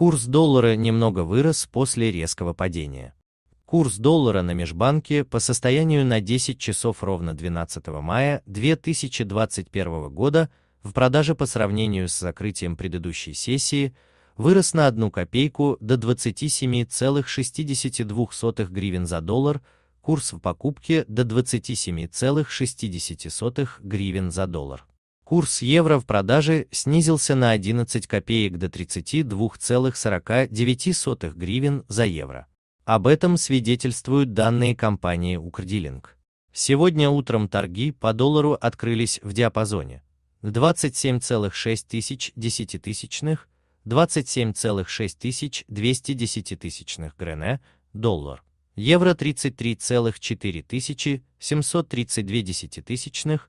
Курс доллара немного вырос после резкого падения. Курс доллара на межбанке по состоянию на 10 часов ровно 12 мая 2021 года в продаже по сравнению с закрытием предыдущей сессии вырос на одну копейку до 27,62 гривен за доллар, курс в покупке до 27,60 гривен за доллар. Курс евро в продаже снизился на 11 копеек до 32,49 гривен за евро. Об этом свидетельствуют данные компании Укрдилинг. Сегодня утром торги по доллару открылись в диапазоне 27,6 тысяч десятитысячных, 27,6 тысяч 210 тысячных грене, доллар, евро 33,4 тысячи 732 десятитысячных,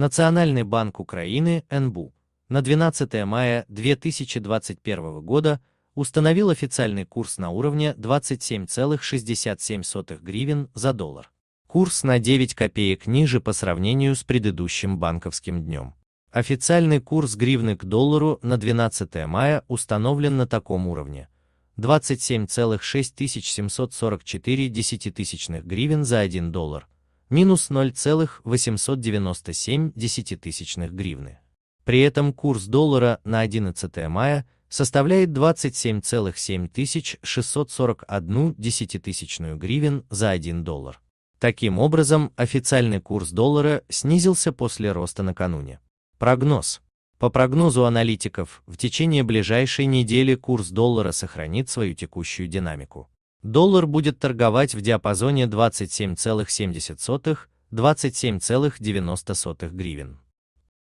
Национальный банк Украины НБУ на 12 мая 2021 года установил официальный курс на уровне 27,67 гривен за доллар. Курс на 9 копеек ниже по сравнению с предыдущим банковским днем. Официальный курс гривны к доллару на 12 мая установлен на таком уровне 27,6744 гривен за 1 доллар, минус 0,897 гривны. При этом курс доллара на 11 мая составляет 27,7641 десятитысячную гривен за 1 доллар. Таким образом, официальный курс доллара снизился после роста накануне. Прогноз. По прогнозу аналитиков, в течение ближайшей недели курс доллара сохранит свою текущую динамику доллар будет торговать в диапазоне 27,70-27,90 гривен.